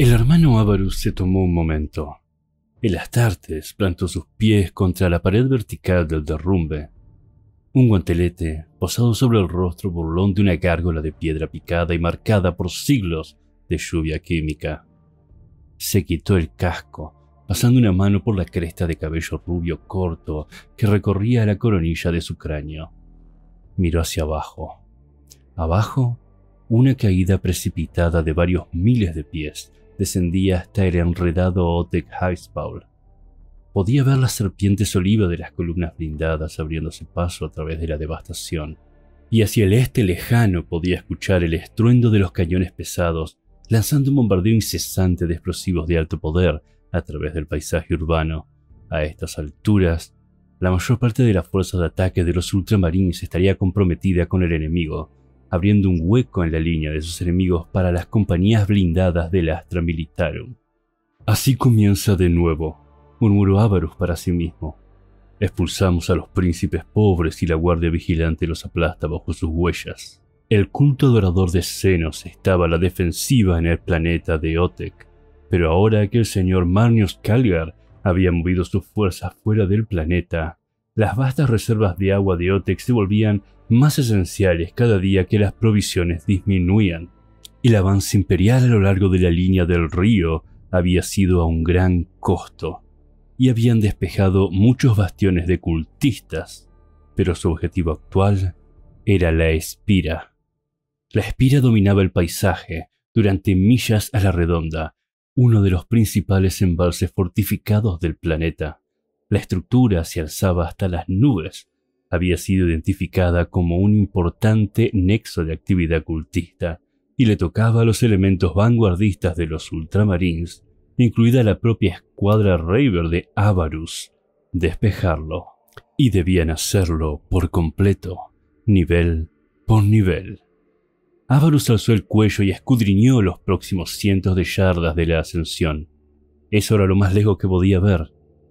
El hermano Avarus se tomó un momento. El Astartes plantó sus pies contra la pared vertical del derrumbe. Un guantelete posado sobre el rostro burlón de una gárgola de piedra picada y marcada por siglos de lluvia química. Se quitó el casco, pasando una mano por la cresta de cabello rubio corto que recorría la coronilla de su cráneo. Miró hacia abajo. Abajo, una caída precipitada de varios miles de pies descendía hasta el enredado Otek Highspawl. Podía ver las serpientes oliva de las columnas blindadas abriéndose paso a través de la devastación, y hacia el este lejano podía escuchar el estruendo de los cañones pesados lanzando un bombardeo incesante de explosivos de alto poder a través del paisaje urbano. A estas alturas, la mayor parte de las fuerzas de ataque de los ultramarines estaría comprometida con el enemigo, abriendo un hueco en la línea de sus enemigos para las compañías blindadas del Astra Militarum. Así comienza de nuevo, murmuró Avarus para sí mismo. Expulsamos a los príncipes pobres y la guardia vigilante los aplasta bajo sus huellas. El culto adorador de Senos estaba a la defensiva en el planeta de Otek, pero ahora que el señor Marnius Calgar había movido sus fuerzas fuera del planeta, las vastas reservas de agua de Otek se volvían más esenciales cada día que las provisiones disminuían. El avance imperial a lo largo de la línea del río había sido a un gran costo, y habían despejado muchos bastiones de cultistas, pero su objetivo actual era la espira. La espira dominaba el paisaje durante millas a la redonda, uno de los principales embalses fortificados del planeta. La estructura se alzaba hasta las nubes, había sido identificada como un importante nexo de actividad cultista y le tocaba a los elementos vanguardistas de los ultramarines, incluida la propia escuadra Raver de Avarus, despejarlo, y debían hacerlo por completo, nivel por nivel. Avarus alzó el cuello y escudriñó los próximos cientos de yardas de la ascensión. Eso era lo más lejos que podía ver,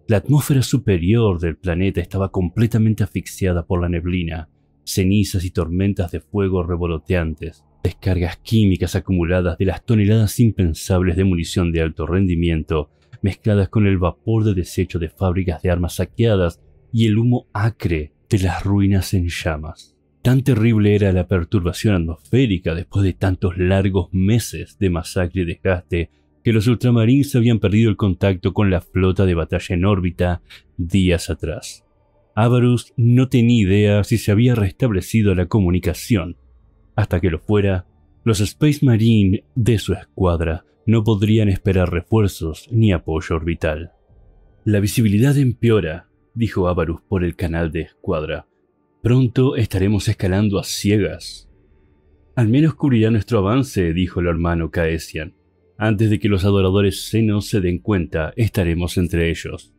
la atmósfera superior del planeta estaba completamente asfixiada por la neblina, cenizas y tormentas de fuego revoloteantes, descargas químicas acumuladas de las toneladas impensables de munición de alto rendimiento, mezcladas con el vapor de desecho de fábricas de armas saqueadas y el humo acre de las ruinas en llamas. Tan terrible era la perturbación atmosférica después de tantos largos meses de masacre y desgaste los ultramarines habían perdido el contacto con la flota de batalla en órbita días atrás. Avarus no tenía idea si se había restablecido la comunicación. Hasta que lo fuera, los Space Marine de su escuadra no podrían esperar refuerzos ni apoyo orbital. La visibilidad empeora, dijo Avarus por el canal de escuadra. Pronto estaremos escalando a ciegas. Al menos cubrirá nuestro avance, dijo el hermano Caesian. Antes de que los adoradores senos se den cuenta, estaremos entre ellos.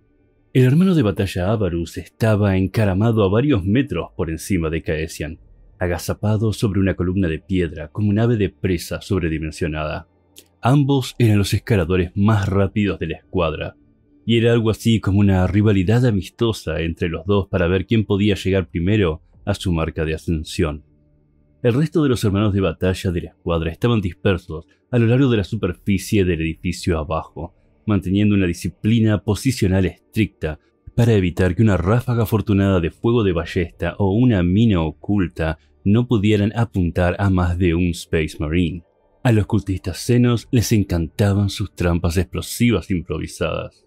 El hermano de batalla Avarus estaba encaramado a varios metros por encima de Caesian, agazapado sobre una columna de piedra como un ave de presa sobredimensionada. Ambos eran los escaladores más rápidos de la escuadra, y era algo así como una rivalidad amistosa entre los dos para ver quién podía llegar primero a su marca de ascensión. El resto de los hermanos de batalla de la escuadra estaban dispersos a lo largo de la superficie del edificio abajo, manteniendo una disciplina posicional estricta para evitar que una ráfaga afortunada de fuego de ballesta o una mina oculta no pudieran apuntar a más de un Space Marine. A los cultistas senos les encantaban sus trampas explosivas improvisadas.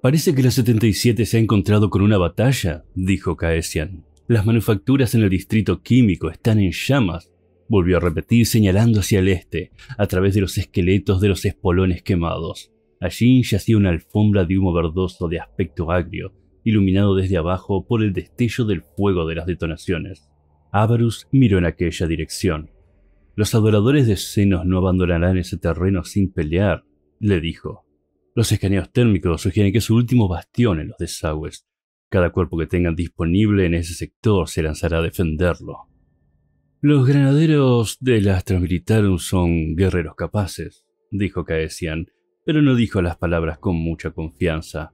Parece que la 77 se ha encontrado con una batalla, dijo Caesian. Las manufacturas en el distrito químico están en llamas, volvió a repetir señalando hacia el este, a través de los esqueletos de los espolones quemados. Allí yacía una alfombra de humo verdoso de aspecto agrio, iluminado desde abajo por el destello del fuego de las detonaciones. Avarus miró en aquella dirección. Los adoradores de Senos no abandonarán ese terreno sin pelear, le dijo. Los escaneos térmicos sugieren que es su último bastión en los desagües, cada cuerpo que tengan disponible en ese sector se lanzará a defenderlo. Los granaderos de las Transmilitarum son guerreros capaces, dijo Caesian, pero no dijo las palabras con mucha confianza.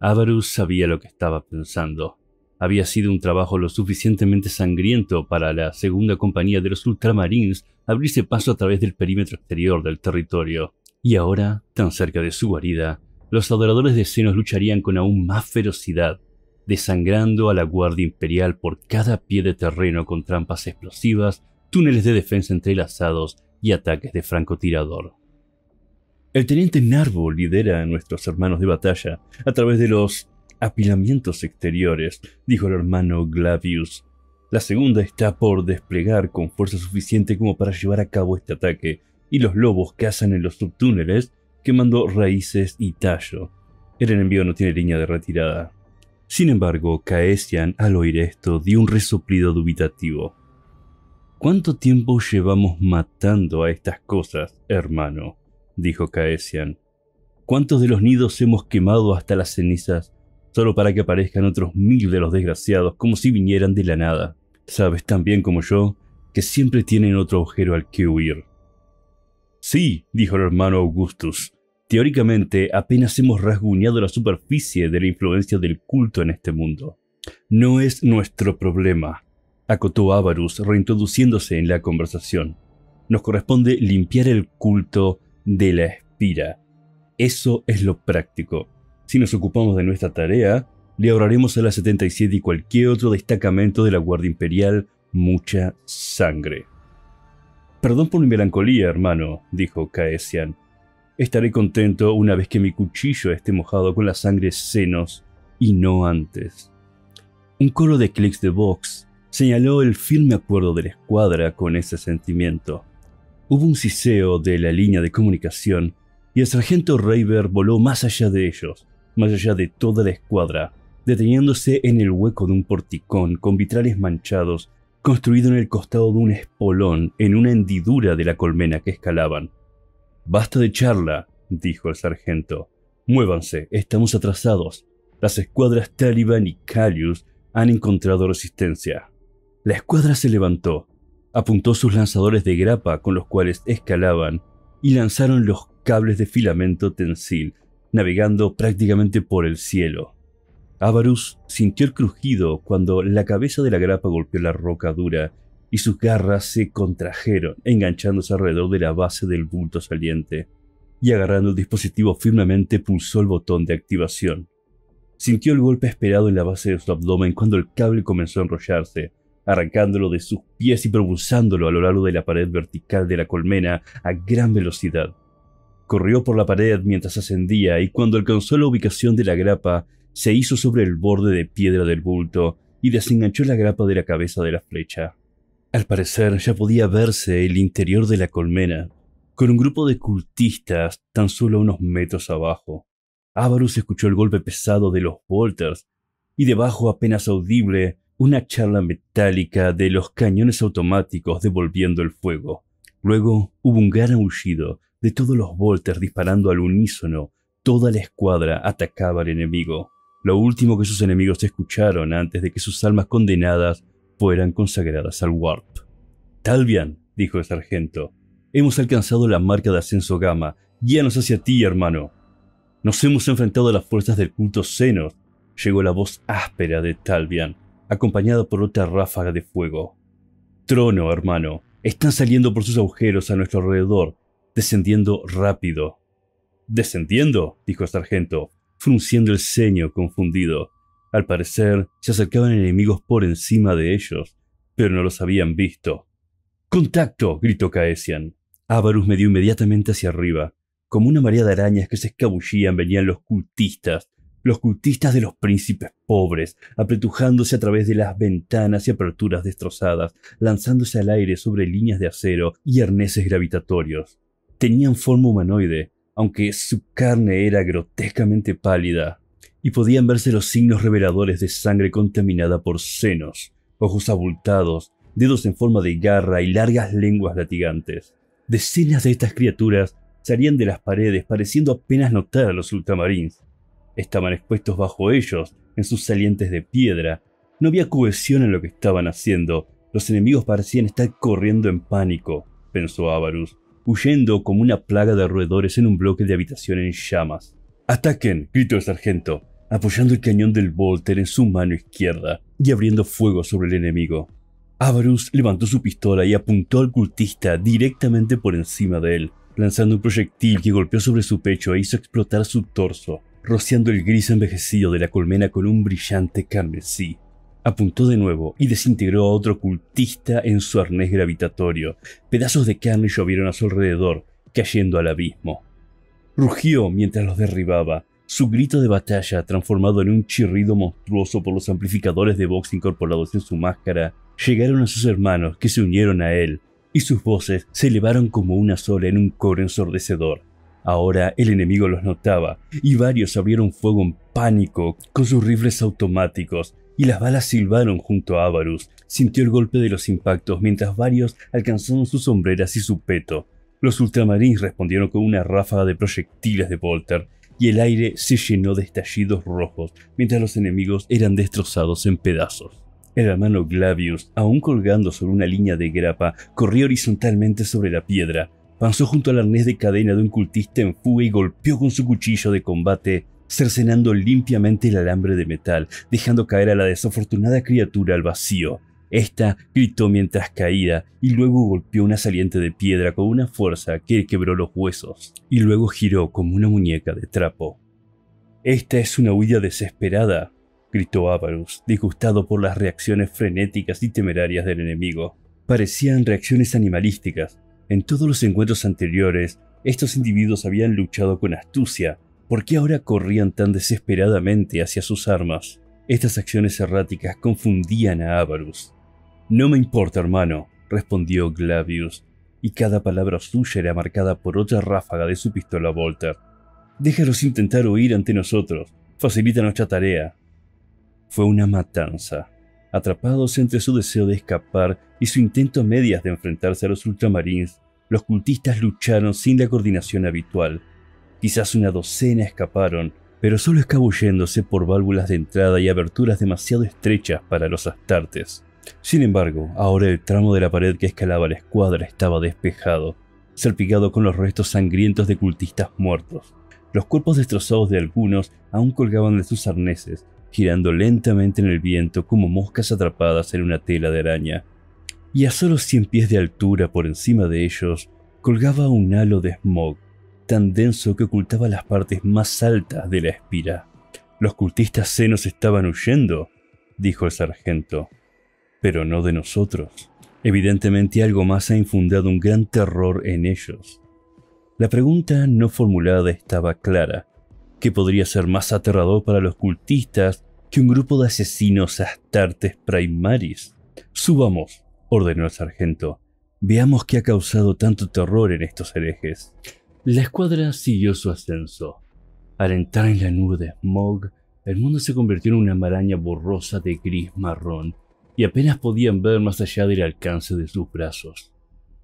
Avarus sabía lo que estaba pensando. Había sido un trabajo lo suficientemente sangriento para la segunda compañía de los ultramarines abrirse paso a través del perímetro exterior del territorio. Y ahora, tan cerca de su guarida, los adoradores de senos lucharían con aún más ferocidad desangrando a la Guardia Imperial por cada pie de terreno con trampas explosivas, túneles de defensa entrelazados y ataques de francotirador. El teniente Narvo lidera a nuestros hermanos de batalla a través de los apilamientos exteriores, dijo el hermano Glavius. La segunda está por desplegar con fuerza suficiente como para llevar a cabo este ataque, y los lobos cazan en los subtúneles, quemando raíces y tallo. El enemigo no tiene línea de retirada. Sin embargo, Caesian, al oír esto, dio un resoplido dubitativo. ¿Cuánto tiempo llevamos matando a estas cosas, hermano? dijo Caesian. ¿Cuántos de los nidos hemos quemado hasta las cenizas, solo para que aparezcan otros mil de los desgraciados, como si vinieran de la nada? Sabes tan bien como yo que siempre tienen otro agujero al que huir. Sí, dijo el hermano Augustus, Teóricamente, apenas hemos rasguñado la superficie de la influencia del culto en este mundo. No es nuestro problema, acotó Avarus, reintroduciéndose en la conversación. Nos corresponde limpiar el culto de la espira. Eso es lo práctico. Si nos ocupamos de nuestra tarea, le ahorraremos a la 77 y cualquier otro destacamento de la Guardia Imperial mucha sangre. Perdón por mi melancolía, hermano, dijo Caesian. Estaré contento una vez que mi cuchillo esté mojado con la sangre senos y no antes. Un coro de clics de Vox señaló el firme acuerdo de la escuadra con ese sentimiento. Hubo un ciseo de la línea de comunicación y el sargento Raver voló más allá de ellos, más allá de toda la escuadra, deteniéndose en el hueco de un porticón con vitrales manchados construido en el costado de un espolón en una hendidura de la colmena que escalaban. Basta de charla, dijo el sargento. Muévanse, estamos atrasados. Las escuadras Taliban y Calius han encontrado resistencia. La escuadra se levantó, apuntó sus lanzadores de grapa con los cuales escalaban y lanzaron los cables de filamento tensil, navegando prácticamente por el cielo. Avarus sintió el crujido cuando la cabeza de la grapa golpeó la roca dura y sus garras se contrajeron, enganchándose alrededor de la base del bulto saliente, y agarrando el dispositivo firmemente pulsó el botón de activación. Sintió el golpe esperado en la base de su abdomen cuando el cable comenzó a enrollarse, arrancándolo de sus pies y propulsándolo a lo largo de la pared vertical de la colmena a gran velocidad. Corrió por la pared mientras ascendía y cuando alcanzó la ubicación de la grapa, se hizo sobre el borde de piedra del bulto y desenganchó la grapa de la cabeza de la flecha. Al parecer ya podía verse el interior de la colmena, con un grupo de cultistas tan solo unos metros abajo. Avarus escuchó el golpe pesado de los bolters y debajo apenas audible una charla metálica de los cañones automáticos devolviendo el fuego. Luego hubo un gran aullido de todos los bolters disparando al unísono. Toda la escuadra atacaba al enemigo. Lo último que sus enemigos escucharon antes de que sus almas condenadas fueran consagradas al Warp. Talvian, dijo el sargento, hemos alcanzado la marca de ascenso gamma, guíanos hacia ti, hermano. Nos hemos enfrentado a las fuerzas del culto Xenos, llegó la voz áspera de Talvian, acompañada por otra ráfaga de fuego. Trono, hermano, están saliendo por sus agujeros a nuestro alrededor, descendiendo rápido. ¿Descendiendo? dijo el sargento, frunciendo el ceño confundido. Al parecer, se acercaban enemigos por encima de ellos, pero no los habían visto. ¡Contacto! gritó Caesian. Avarus me dio inmediatamente hacia arriba. Como una marea de arañas que se escabullían venían los cultistas, los cultistas de los príncipes pobres, apretujándose a través de las ventanas y aperturas destrozadas, lanzándose al aire sobre líneas de acero y arneses gravitatorios. Tenían forma humanoide, aunque su carne era grotescamente pálida y podían verse los signos reveladores de sangre contaminada por senos, ojos abultados, dedos en forma de garra y largas lenguas latigantes. Decenas de estas criaturas salían de las paredes pareciendo apenas notar a los ultramarines. Estaban expuestos bajo ellos, en sus salientes de piedra. No había cohesión en lo que estaban haciendo. Los enemigos parecían estar corriendo en pánico, pensó Avarus, huyendo como una plaga de roedores en un bloque de habitación en llamas. ¡Ataquen! gritó el sargento apoyando el cañón del Volter en su mano izquierda y abriendo fuego sobre el enemigo. Avarus levantó su pistola y apuntó al cultista directamente por encima de él, lanzando un proyectil que golpeó sobre su pecho e hizo explotar su torso, rociando el gris envejecido de la colmena con un brillante carmesí. Apuntó de nuevo y desintegró a otro cultista en su arnés gravitatorio. Pedazos de carne llovieron a su alrededor, cayendo al abismo. Rugió mientras los derribaba, su grito de batalla, transformado en un chirrido monstruoso por los amplificadores de box incorporados en su máscara, llegaron a sus hermanos que se unieron a él, y sus voces se elevaron como una sola en un coro ensordecedor. Ahora el enemigo los notaba, y varios abrieron fuego en pánico con sus rifles automáticos, y las balas silbaron junto a Avarus. Sintió el golpe de los impactos mientras varios alcanzaron sus sombreras y su peto. Los ultramarines respondieron con una ráfaga de proyectiles de Volter y el aire se llenó de estallidos rojos mientras los enemigos eran destrozados en pedazos. El hermano Glavius, aún colgando sobre una línea de grapa, corrió horizontalmente sobre la piedra, pasó junto al arnés de cadena de un cultista en fuga y golpeó con su cuchillo de combate, cercenando limpiamente el alambre de metal, dejando caer a la desafortunada criatura al vacío. Esta gritó mientras caía y luego golpeó una saliente de piedra con una fuerza que quebró los huesos y luego giró como una muñeca de trapo. Esta es una huida desesperada, gritó Avarus, disgustado por las reacciones frenéticas y temerarias del enemigo. Parecían reacciones animalísticas. En todos los encuentros anteriores, estos individuos habían luchado con astucia. ¿Por qué ahora corrían tan desesperadamente hacia sus armas? Estas acciones erráticas confundían a Avarus. No me importa, hermano, respondió Glavius, y cada palabra suya era marcada por otra ráfaga de su pistola Volter. Déjalos intentar huir ante nosotros, facilita nuestra tarea. Fue una matanza, atrapados entre su deseo de escapar y su intento a medias de enfrentarse a los ultramarines, los cultistas lucharon sin la coordinación habitual. Quizás una docena escaparon, pero solo escabulléndose por válvulas de entrada y aberturas demasiado estrechas para los astartes. Sin embargo, ahora el tramo de la pared que escalaba la escuadra estaba despejado, salpicado con los restos sangrientos de cultistas muertos. Los cuerpos destrozados de algunos aún colgaban de sus arneses, girando lentamente en el viento como moscas atrapadas en una tela de araña. Y a solo cien pies de altura por encima de ellos, colgaba un halo de smog, tan denso que ocultaba las partes más altas de la espira. Los cultistas senos estaban huyendo, dijo el sargento pero no de nosotros. Evidentemente algo más ha infundado un gran terror en ellos. La pregunta no formulada estaba clara. ¿Qué podría ser más aterrador para los cultistas que un grupo de asesinos astartes primaris? Subamos, ordenó el sargento. Veamos qué ha causado tanto terror en estos herejes. La escuadra siguió su ascenso. Al entrar en la nube de smog, el mundo se convirtió en una maraña borrosa de gris marrón y apenas podían ver más allá del alcance de sus brazos.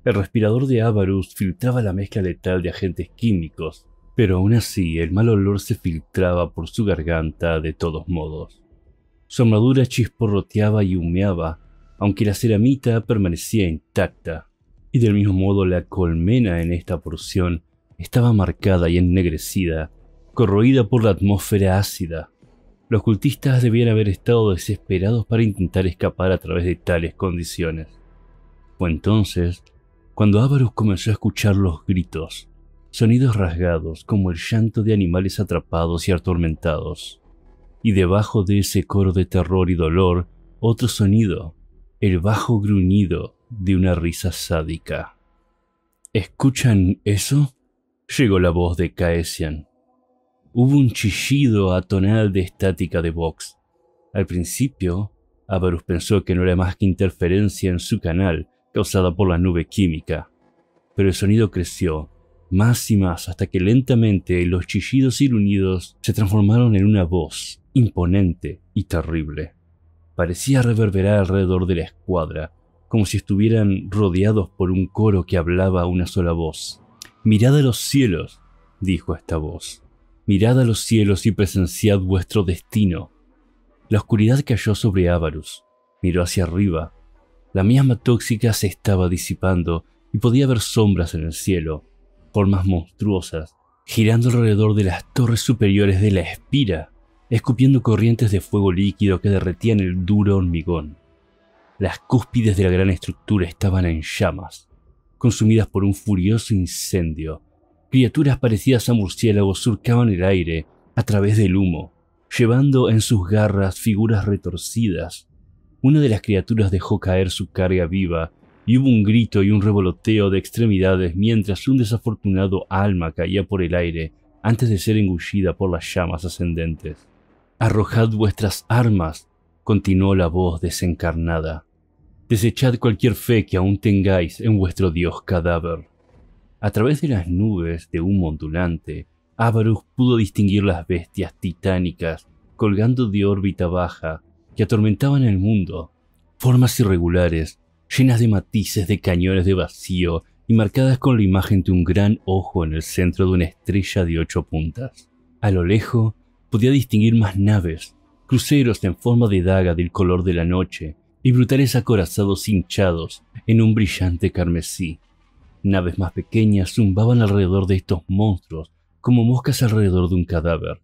El respirador de Avarus filtraba la mezcla letal de agentes químicos, pero aún así el mal olor se filtraba por su garganta de todos modos. Su armadura chisporroteaba y humeaba, aunque la ceramita permanecía intacta, y del mismo modo la colmena en esta porción estaba marcada y ennegrecida, corroída por la atmósfera ácida, los cultistas debían haber estado desesperados para intentar escapar a través de tales condiciones. Fue entonces cuando Ávarus comenzó a escuchar los gritos, sonidos rasgados como el llanto de animales atrapados y atormentados. Y debajo de ese coro de terror y dolor, otro sonido, el bajo gruñido de una risa sádica. ¿Escuchan eso? llegó la voz de Caesian. Hubo un chillido atonal de estática de Vox. Al principio, Avarus pensó que no era más que interferencia en su canal causada por la nube química, pero el sonido creció más y más hasta que lentamente los chillidos y se transformaron en una voz imponente y terrible. Parecía reverberar alrededor de la escuadra, como si estuvieran rodeados por un coro que hablaba una sola voz. Mirad a los cielos, dijo esta voz. Mirad a los cielos y presenciad vuestro destino. La oscuridad cayó sobre Avarus. Miró hacia arriba. La miasma tóxica se estaba disipando y podía ver sombras en el cielo, formas monstruosas, girando alrededor de las torres superiores de la espira, escupiendo corrientes de fuego líquido que derretían el duro hormigón. Las cúspides de la gran estructura estaban en llamas, consumidas por un furioso incendio criaturas parecidas a murciélagos surcaban el aire a través del humo, llevando en sus garras figuras retorcidas. Una de las criaturas dejó caer su carga viva y hubo un grito y un revoloteo de extremidades mientras un desafortunado alma caía por el aire antes de ser engullida por las llamas ascendentes. Arrojad vuestras armas, continuó la voz desencarnada. Desechad cualquier fe que aún tengáis en vuestro Dios cadáver. A través de las nubes de un ondulante, Avarus pudo distinguir las bestias titánicas colgando de órbita baja que atormentaban el mundo, formas irregulares, llenas de matices de cañones de vacío y marcadas con la imagen de un gran ojo en el centro de una estrella de ocho puntas. A lo lejos podía distinguir más naves, cruceros en forma de daga del color de la noche y brutales acorazados hinchados en un brillante carmesí. Naves más pequeñas zumbaban alrededor de estos monstruos, como moscas alrededor de un cadáver,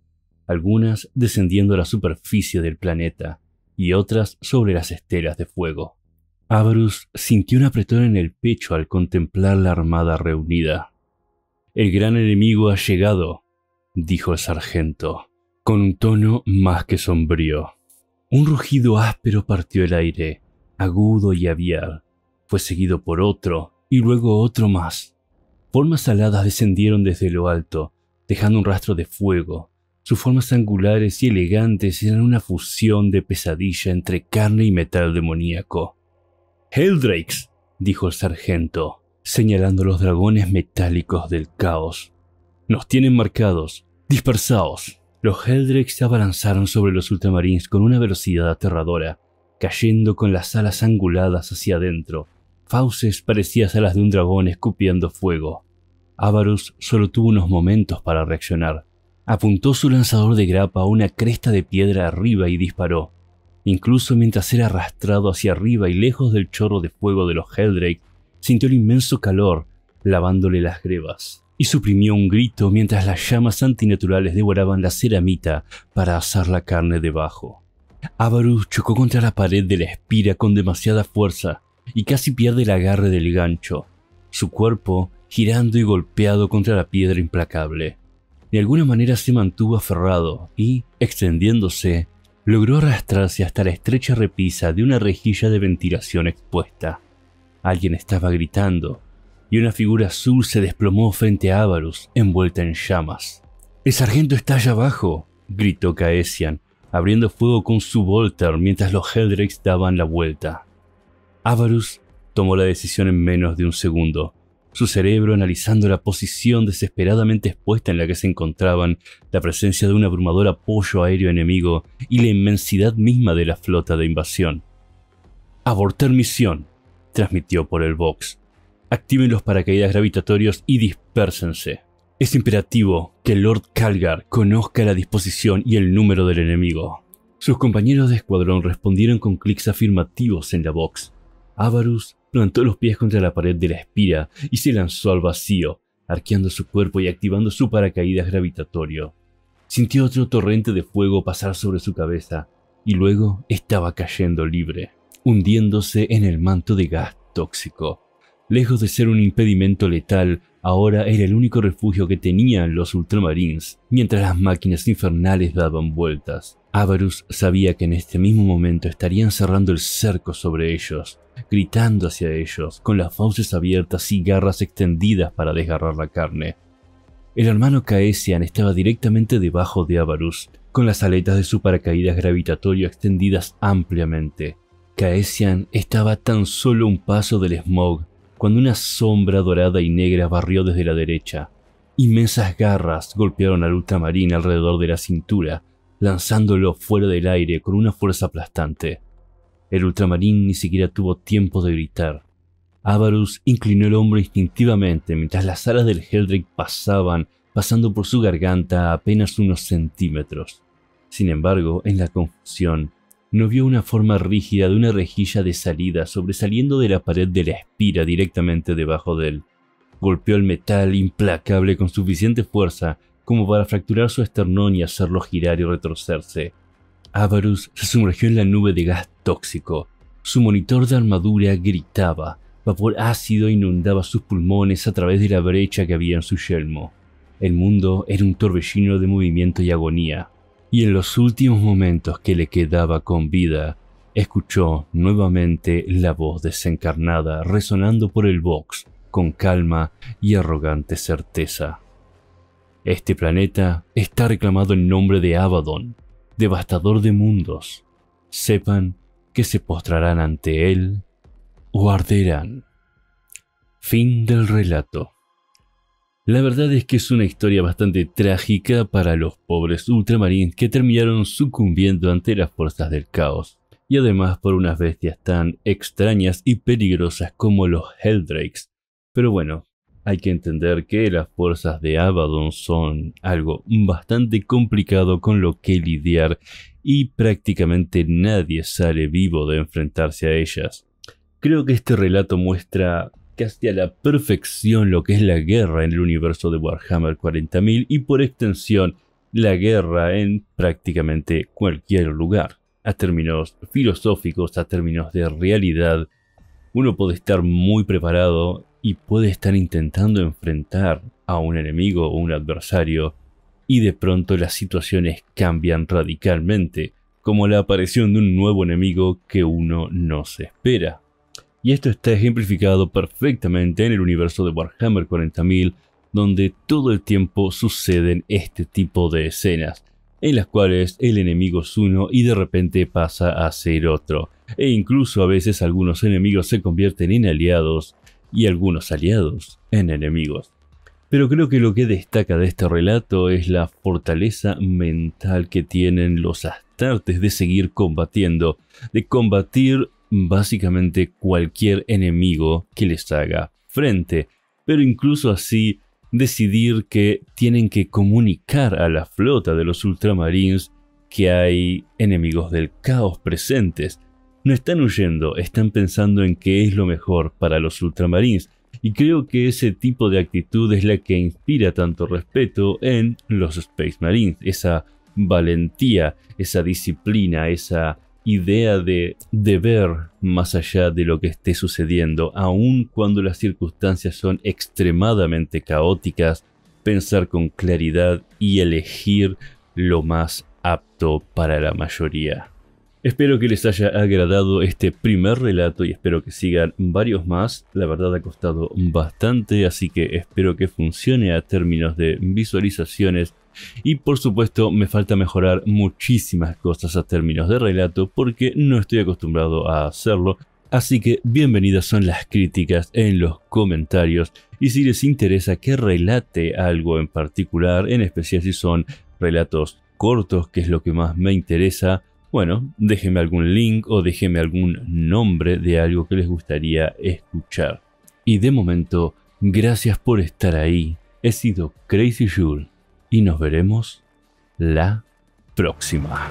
algunas descendiendo a la superficie del planeta y otras sobre las esteras de fuego. Abrus sintió un apretón en el pecho al contemplar la armada reunida. El gran enemigo ha llegado, dijo el sargento, con un tono más que sombrío. Un rugido áspero partió el aire, agudo y aviar. Fue seguido por otro, y luego otro más. Formas aladas descendieron desde lo alto, dejando un rastro de fuego. Sus formas angulares y elegantes eran una fusión de pesadilla entre carne y metal demoníaco. Heldrakes, dijo el sargento, señalando los dragones metálicos del caos. Nos tienen marcados. Dispersaos. Los Heldrakes se abalanzaron sobre los ultramarines con una velocidad aterradora, cayendo con las alas anguladas hacia adentro, Fauces parecía salas de un dragón escupiendo fuego. Avarus solo tuvo unos momentos para reaccionar. Apuntó su lanzador de grapa a una cresta de piedra arriba y disparó. Incluso mientras era arrastrado hacia arriba y lejos del chorro de fuego de los Heldrake, sintió el inmenso calor lavándole las grebas y suprimió un grito mientras las llamas antinaturales devoraban la ceramita para asar la carne debajo. Avarus chocó contra la pared de la espira con demasiada fuerza y casi pierde el agarre del gancho, su cuerpo girando y golpeado contra la piedra implacable. De alguna manera se mantuvo aferrado y, extendiéndose, logró arrastrarse hasta la estrecha repisa de una rejilla de ventilación expuesta. Alguien estaba gritando, y una figura azul se desplomó frente a Avarus, envuelta en llamas. El sargento está allá abajo, gritó Caesian, abriendo fuego con su Volter mientras los Heldricks daban la vuelta. Avarus tomó la decisión en menos de un segundo, su cerebro analizando la posición desesperadamente expuesta en la que se encontraban, la presencia de un abrumador apoyo aéreo enemigo y la inmensidad misma de la flota de invasión. Abortar misión, transmitió por el Vox. Activen los paracaídas gravitatorios y dispersense. Es imperativo que Lord Calgar conozca la disposición y el número del enemigo. Sus compañeros de escuadrón respondieron con clics afirmativos en la Vox, Avarus plantó los pies contra la pared de la espira y se lanzó al vacío, arqueando su cuerpo y activando su paracaídas gravitatorio. Sintió otro torrente de fuego pasar sobre su cabeza y luego estaba cayendo libre, hundiéndose en el manto de gas tóxico. Lejos de ser un impedimento letal, ahora era el único refugio que tenían los ultramarines, mientras las máquinas infernales daban vueltas. Avarus sabía que en este mismo momento estarían cerrando el cerco sobre ellos, gritando hacia ellos, con las fauces abiertas y garras extendidas para desgarrar la carne. El hermano Caesian estaba directamente debajo de Avarus, con las aletas de su paracaídas gravitatorio extendidas ampliamente. Caesian estaba tan solo un paso del smog cuando una sombra dorada y negra barrió desde la derecha. Inmensas garras golpearon al ultramarín alrededor de la cintura, lanzándolo fuera del aire con una fuerza aplastante. El ultramarín ni siquiera tuvo tiempo de gritar. Avarus inclinó el hombro instintivamente mientras las alas del Heldrick pasaban, pasando por su garganta a apenas unos centímetros. Sin embargo, en la confusión, no vio una forma rígida de una rejilla de salida sobresaliendo de la pared de la espira directamente debajo de él. Golpeó el metal implacable con suficiente fuerza como para fracturar su esternón y hacerlo girar y retorcerse. Avarus se sumergió en la nube de gas tóxico. Su monitor de armadura gritaba, vapor ácido inundaba sus pulmones a través de la brecha que había en su yelmo. El mundo era un torbellino de movimiento y agonía, y en los últimos momentos que le quedaba con vida, escuchó nuevamente la voz desencarnada resonando por el box con calma y arrogante certeza. Este planeta está reclamado en nombre de Abaddon, devastador de mundos. Sepan que se postrarán ante él o arderán. Fin del relato. La verdad es que es una historia bastante trágica para los pobres ultramarines que terminaron sucumbiendo ante las fuerzas del caos, y además por unas bestias tan extrañas y peligrosas como los Helldrakes. Pero bueno, hay que entender que las fuerzas de Abaddon son algo bastante complicado con lo que lidiar y prácticamente nadie sale vivo de enfrentarse a ellas. Creo que este relato muestra casi a la perfección lo que es la guerra en el universo de Warhammer 40.000 y por extensión la guerra en prácticamente cualquier lugar. A términos filosóficos, a términos de realidad, uno puede estar muy preparado y puede estar intentando enfrentar a un enemigo o un adversario y de pronto las situaciones cambian radicalmente, como la aparición de un nuevo enemigo que uno no se espera. Y esto está ejemplificado perfectamente en el universo de Warhammer 40.000, donde todo el tiempo suceden este tipo de escenas, en las cuales el enemigo es uno y de repente pasa a ser otro, e incluso a veces algunos enemigos se convierten en aliados y algunos aliados en enemigos. Pero creo que lo que destaca de este relato es la fortaleza mental que tienen los astartes de seguir combatiendo, de combatir básicamente cualquier enemigo que les haga frente, pero incluso así decidir que tienen que comunicar a la flota de los ultramarines que hay enemigos del caos presentes no están huyendo, están pensando en qué es lo mejor para los ultramarines. Y creo que ese tipo de actitud es la que inspira tanto respeto en los Space Marines, esa valentía, esa disciplina, esa idea de, deber ver más allá de lo que esté sucediendo, aun cuando las circunstancias son extremadamente caóticas, pensar con claridad y elegir lo más apto para la mayoría. Espero que les haya agradado este primer relato y espero que sigan varios más. La verdad ha costado bastante, así que espero que funcione a términos de visualizaciones. Y por supuesto me falta mejorar muchísimas cosas a términos de relato porque no estoy acostumbrado a hacerlo. Así que bienvenidas son las críticas en los comentarios y si les interesa que relate algo en particular, en especial si son relatos cortos, que es lo que más me interesa, bueno, déjenme algún link o déjenme algún nombre de algo que les gustaría escuchar. Y de momento, gracias por estar ahí. He sido Crazy Jules y nos veremos la próxima.